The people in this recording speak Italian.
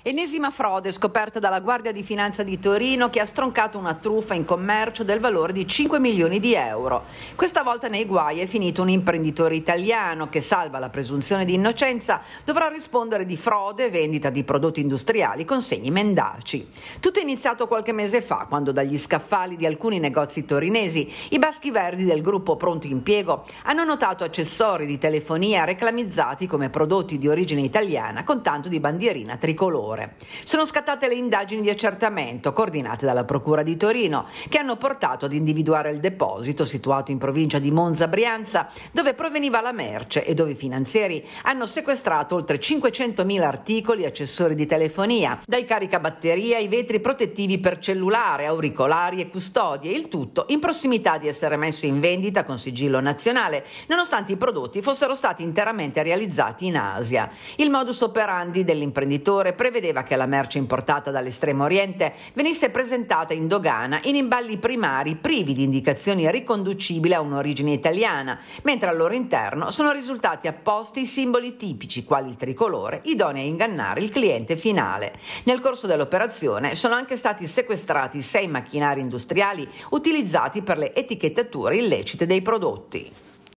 Ennesima frode scoperta dalla Guardia di Finanza di Torino che ha stroncato una truffa in commercio del valore di 5 milioni di euro. Questa volta nei guai è finito un imprenditore italiano che, salva la presunzione di innocenza, dovrà rispondere di frode e vendita di prodotti industriali con segni mendaci. Tutto è iniziato qualche mese fa quando dagli scaffali di alcuni negozi torinesi i baschi verdi del gruppo Pronto Impiego hanno notato accessori di telefonia reclamizzati come prodotti di origine italiana con tanto di bandierina tricolore valore. Sono scattate le indagini di accertamento coordinate dalla Procura di Torino che hanno portato ad individuare il deposito situato in provincia di Monza Brianza dove proveniva la merce e dove i finanzieri hanno sequestrato oltre 500.000 articoli e accessori di telefonia, dai caricabatterie ai vetri protettivi per cellulare, auricolari e custodie, il tutto in prossimità di essere messo in vendita con sigillo nazionale, nonostante i prodotti fossero stati interamente realizzati in Asia. Il modus operandi dell'imprenditore prevede prevedeva che la merce importata dall'estremo oriente venisse presentata in dogana in imballi primari privi di indicazioni riconducibili a un'origine italiana, mentre al loro interno sono risultati apposti simboli tipici, quali il tricolore, idonei a ingannare il cliente finale. Nel corso dell'operazione sono anche stati sequestrati sei macchinari industriali utilizzati per le etichettature illecite dei prodotti.